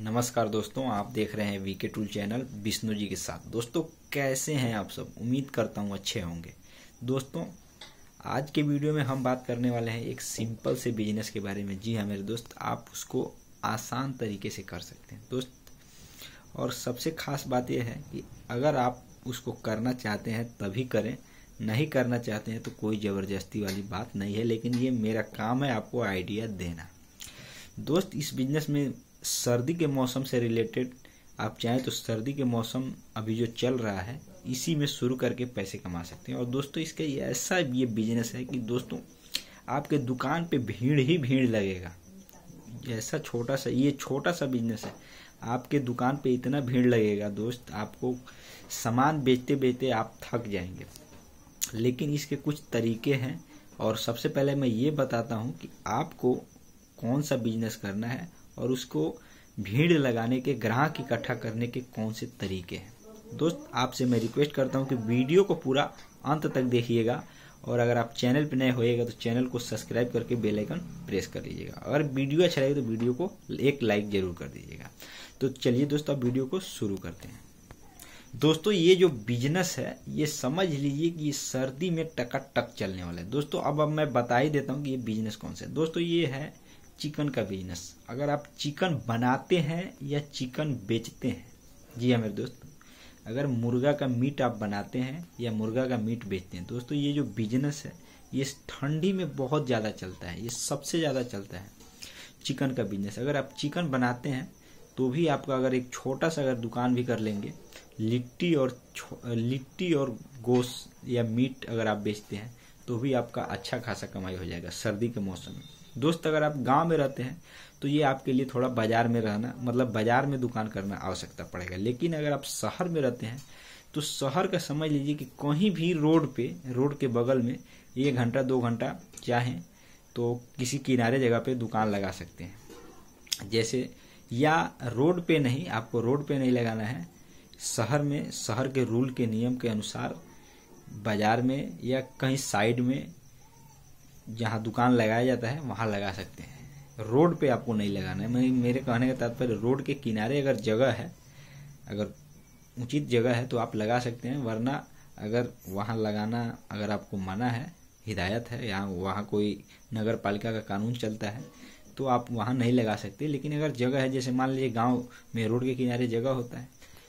नमस्कार दोस्तों आप देख रहे हैं VK tool channel Vishnu ji के साथ दोस्तों कैसे हैं आप सब उम्मीद करता हूँ अच्छे होंगे दोस्तों आज के वीडियो में हम बात करने वाले हैं एक सिंपल से बिजनेस के बारे में जी हाँ मेरे दोस्त आप उसको आसान तरीके से कर सकते हैं दोस्त और सबसे खास बात यह है कि अगर आप उसको करना चाहते हैं तभी करें नहीं करना चाहते हैं तो कोई ज़बरदस्ती वाली बात नहीं है लेकिन ये मेरा काम है आपको आइडिया देना दोस्त इस बिजनेस में सर्दी के मौसम से रिलेटेड आप चाहें तो सर्दी के मौसम अभी जो चल रहा है इसी में शुरू करके पैसे कमा सकते हैं और दोस्तों इसका ये ऐसा ये बिजनेस है कि दोस्तों आपके दुकान पे भीड़ ही भीड़ लगेगा ऐसा छोटा सा ये छोटा सा बिजनेस है आपके दुकान पे इतना भीड़ लगेगा दोस्त आपको सामान बेचते बेचते आप थक जाएंगे लेकिन इसके कुछ तरीके हैं और सबसे पहले मैं ये बताता हूँ कि आपको कौन सा बिजनेस करना है और उसको भीड़ लगाने के ग्राहक इकट्ठा करने के कौन से तरीके हैं दोस्त आपसे मैं रिक्वेस्ट करता हूं कि वीडियो को पूरा अंत तक देखिएगा और अगर आप चैनल पर नए होएगा तो चैनल को सब्सक्राइब करके बेल आइकन प्रेस कर लीजिएगा अगर वीडियो अच्छा लगे तो वीडियो को एक लाइक जरूर कर दीजिएगा तो चलिए दोस्तों आप वीडियो को शुरू करते हैं दोस्तों ये जो बिजनेस है ये समझ लीजिए कि ये सर्दी में टकाटक चलने वाला है दोस्तों अब अब मैं बता ही देता हूँ कि ये बिजनेस कौन सा है दोस्तों ये है चिकन का बिजनेस अगर आप चिकन बनाते हैं या चिकन बेचते हैं जी हाँ मेरे दोस्त अगर मुर्गा का मीट आप बनाते हैं या मुर्गा का मीट बेचते हैं दोस्तों ये जो बिजनेस है ये ठंडी में बहुत ज़्यादा चलता है ये सबसे ज़्यादा चलता है चिकन का बिजनेस अगर आप चिकन बनाते हैं तो भी आपका अगर एक छोटा सा अगर दुकान भी कर लेंगे लिट्टी और लिट्टी और गोश्त या मीट अगर आप बेचते हैं तो भी आपका अच्छा खासा कमाई हो जाएगा सर्दी के मौसम में दोस्त अगर आप गांव में रहते हैं तो ये आपके लिए थोड़ा बाजार में रहना मतलब बाजार में दुकान करना आवश्यकता पड़ेगा लेकिन अगर आप शहर में रहते हैं तो शहर का समझ लीजिए कि कहीं भी रोड पे रोड के बगल में एक घंटा दो घंटा चाहें तो किसी किनारे जगह पे दुकान लगा सकते हैं जैसे या रोड पे नहीं आपको रोड पे नहीं लगाना है शहर में शहर के रूल के नियम के अनुसार बाजार में या कहीं साइड में जहाँ दुकान लगाया जाता है वहाँ लगा सकते हैं रोड पे आपको नहीं लगाना है मैं मेरे कहने का तात्पर्य रोड के किनारे अगर जगह है अगर उचित जगह है तो आप लगा सकते हैं वरना अगर वहाँ लगाना अगर आपको मना है हिदायत है यहाँ वहाँ कोई नगर पालिका का कानून चलता है तो आप वहाँ नहीं लगा सकते लेकिन अगर जगह है जैसे मान लीजिए गांव में रोड के किनारे जगह होता है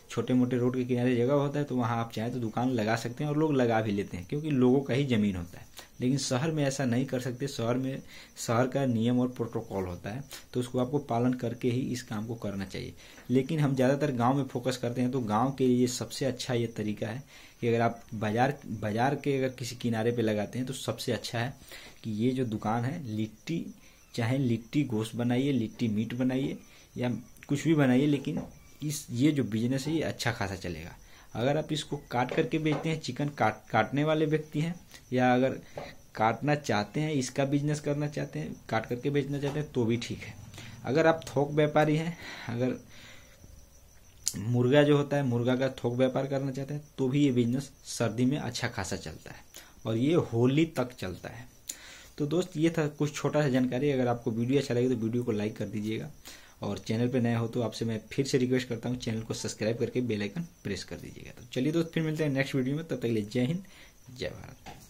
छोटे मोटे रोड के किनारे जगह होता है तो वहाँ आप चाहें तो दुकान लगा सकते हैं और लोग लगा भी लेते हैं क्योंकि लोगों का ही ज़मीन होता है लेकिन शहर में ऐसा नहीं कर सकते शहर में शहर का नियम और प्रोटोकॉल होता है तो उसको आपको पालन करके ही इस काम को करना चाहिए लेकिन हम ज़्यादातर गाँव में फोकस करते हैं तो गाँव के लिए सबसे अच्छा ये तरीका है कि अगर आप बाजार बाजार के अगर किसी किनारे पे लगाते हैं तो सबसे अच्छा है कि ये जो दुकान है लिट्टी चाहे लिट्टी गोश्त बनाइए लिट्टी मीट बनाइए या कुछ भी बनाइए लेकिन इस ये जो बिजनेस है ये अच्छा खासा चलेगा अगर आप इसको काट करके बेचते हैं चिकन काट काटने वाले व्यक्ति हैं या अगर काटना चाहते हैं इसका बिजनेस करना चाहते हैं काट करके बेचना चाहते हैं तो भी ठीक है अगर आप थोक व्यापारी हैं अगर मुर्गा जो होता है मुर्गा का थोक व्यापार करना चाहते हैं तो भी ये बिजनेस सर्दी में अच्छा खासा चलता है और ये होली तक चलता है तो दोस्त ये था कुछ छोटा सा जानकारी अगर आपको वीडियो अच्छा लगे तो वीडियो को लाइक कर दीजिएगा और चैनल पर नया हो तो आपसे मैं फिर से रिक्वेस्ट करता हूँ चैनल को सब्सक्राइब करके बेलाइकन प्रेस कर दीजिएगा तो चलिए दोस्त फिर मिलते हैं नेक्स्ट वीडियो में तब तक ले लिए जय हिंद जय भारत